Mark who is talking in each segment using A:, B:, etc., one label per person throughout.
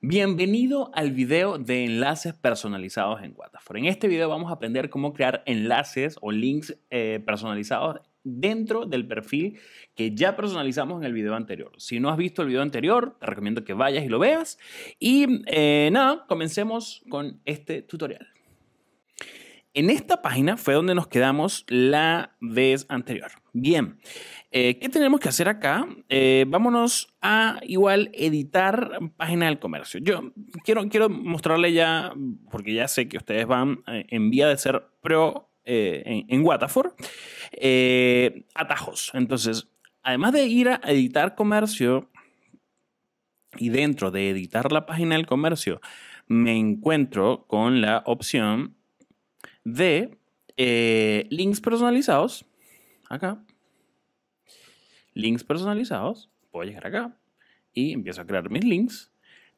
A: Bienvenido al video de enlaces personalizados en Watafor. En este video vamos a aprender cómo crear enlaces o links eh, personalizados dentro del perfil que ya personalizamos en el video anterior. Si no has visto el video anterior, te recomiendo que vayas y lo veas. Y eh, nada, comencemos con este tutorial. En esta página fue donde nos quedamos la vez anterior. Bien, eh, ¿qué tenemos que hacer acá? Eh, vámonos a igual editar página del comercio. Yo quiero, quiero mostrarle ya, porque ya sé que ustedes van eh, en vía de ser pro en, en Watafor, atajos. Entonces, además de ir a editar comercio y dentro de editar la página del comercio, me encuentro con la opción de eh, links personalizados. Acá. Links personalizados. Puedo llegar acá y empiezo a crear mis links.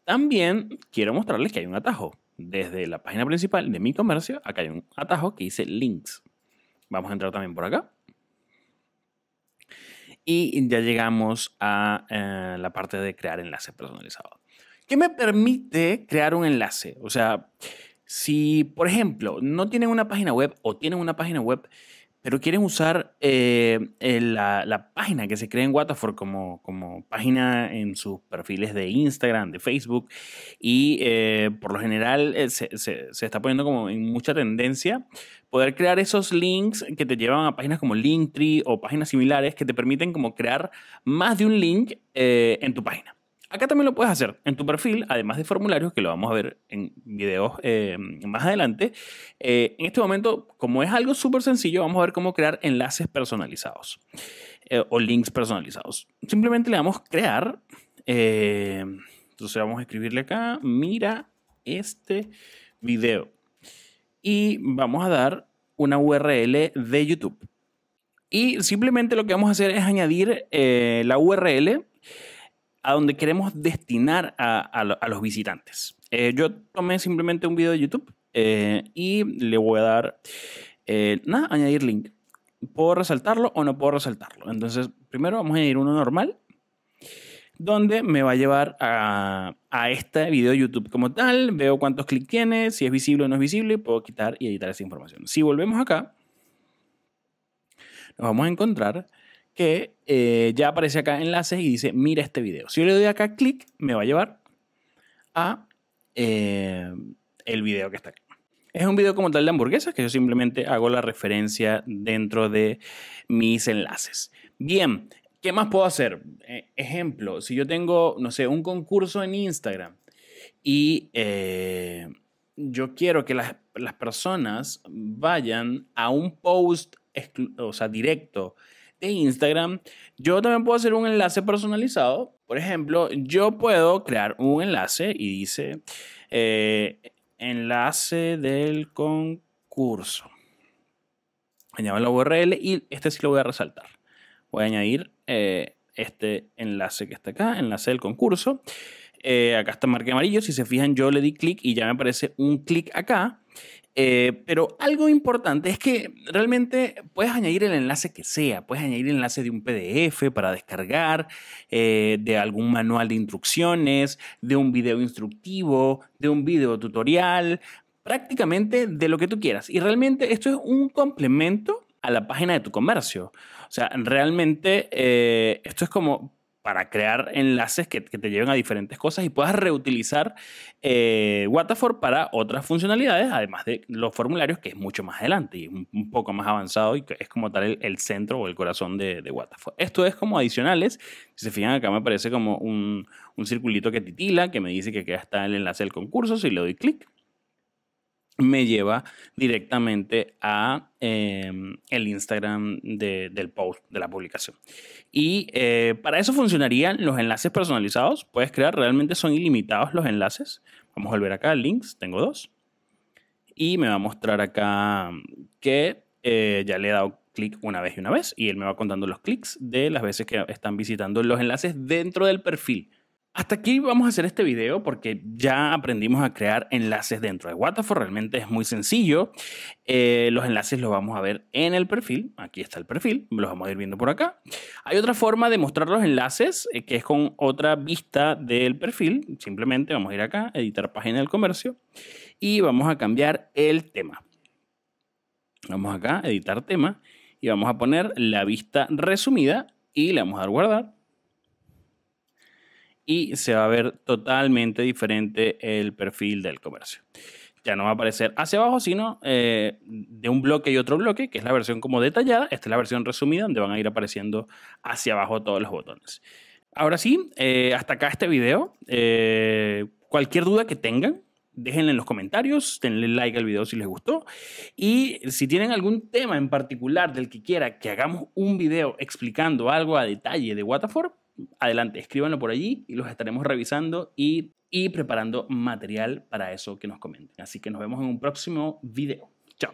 A: También quiero mostrarles que hay un atajo. Desde la página principal de mi comercio, acá hay un atajo que dice links. Vamos a entrar también por acá. Y ya llegamos a eh, la parte de crear enlace personalizado. ¿Qué me permite crear un enlace? O sea, si, por ejemplo, no tienen una página web o tienen una página web, pero quieren usar eh, la, página que se crea en Waterford como, página en sus perfiles de Instagram, de Facebook, y eh, por lo general eh, se, se, está poniendo como en mucha tendencia poder crear esos links que te llevan a páginas como Linktree o páginas similares que te permiten como crear más de un link en tu página. Acá también lo puedes hacer en tu perfil, además de formularios, que lo vamos a ver en videos eh, más adelante. Eh, en este momento, como es algo súper sencillo, vamos a ver cómo crear enlaces personalizados eh, o links personalizados. Simplemente le damos crear. entonces vamos a escribirle acá, mira este video. Y vamos a dar una URL de YouTube. Y simplemente lo que vamos a hacer es añadir la URL a donde queremos destinar a, los visitantes. Eh, yo tomé simplemente un video de YouTube eh, y le voy a dar, eh, nada, añadir link. ¿Puedo resaltarlo o no puedo resaltarlo? Entonces, primero vamos a añadir uno normal, donde me va a llevar a, a este video de YouTube como tal. Veo cuántos clics tiene, si es visible o no es visible, y puedo quitar y editar esa información. Si volvemos acá, nos vamos a encontrar que eh, ya aparece acá enlaces y dice, mira este video. Si yo le doy acá clic, me va a llevar a eh, el video que está acá. Es un video como tal de hamburguesas que yo simplemente hago la referencia dentro de mis enlaces. Bien, ¿qué más puedo hacer? Eh, ejemplo, si yo tengo, no sé, un concurso en Instagram y yo quiero que las, las, personas vayan a un post, o sea, directo de Instagram, yo también puedo hacer un enlace personalizado. Por ejemplo, yo puedo crear un enlace y dice eh, enlace del concurso. Añado la URL y este sí lo voy a resaltar. Voy a añadir eh, este enlace que está acá, enlace del concurso. Eh, acá está marca amarillo. Si se fijan, yo le di clic y ya me aparece un clic acá. Eh, pero algo importante es que realmente puedes añadir el enlace que sea, puedes añadir el enlace de un PDF para descargar, eh, de algún manual de instrucciones, de un video instructivo, de un video tutorial, prácticamente de lo que tú quieras. Y realmente esto es un complemento a la página de tu comercio. O sea, realmente eh, esto es como para crear enlaces que, te lleven a diferentes cosas y puedas reutilizar eh, para otras funcionalidades, además de los formularios, que es mucho más adelante y un, poco más avanzado y que es como tal el, centro o el corazón de, de Esto es como adicionales. Si se fijan acá me aparece como un, un circulito que titila, que me dice que queda está el enlace del concurso. Si le doy clic, me lleva directamente a em, el Instagram de, del post, de la publicación. Y eh, para eso funcionarían los enlaces personalizados. Puedes crear, realmente son ilimitados los enlaces. Vamos a volver acá, links, tengo dos. Y me va a mostrar acá que eh, ya le he dado clic una vez y una vez. Y él me va contando los clics de las veces que están visitando los enlaces dentro del perfil. Hasta aquí vamos a hacer este video porque ya aprendimos a crear enlaces dentro de WhatsApp, Realmente es muy sencillo. Eh, los enlaces los vamos a ver en el perfil. Aquí está el perfil. Los vamos a ir viendo por acá. Hay otra forma de mostrar los enlaces eh, que es con otra vista del perfil. Simplemente vamos a ir acá, editar página del comercio y vamos a cambiar el tema. Vamos acá, editar tema y vamos a poner la vista resumida y le vamos a dar guardar y se va a ver totalmente diferente el perfil del comercio. Ya no va a aparecer hacia abajo, sino eh, de un bloque y otro bloque, que es la versión como detallada. Esta es la versión resumida, donde van a ir apareciendo hacia abajo todos los botones. Ahora sí, eh, hasta acá este video. Eh, cualquier duda que tengan, déjenla en los comentarios, denle like al video si les gustó. Y si tienen algún tema en particular del que quiera que hagamos un video explicando algo a detalle de Waterford, adelante, escríbanlo por allí y los estaremos revisando y, preparando material para eso que nos comenten. Así que nos vemos en un próximo video. Chao.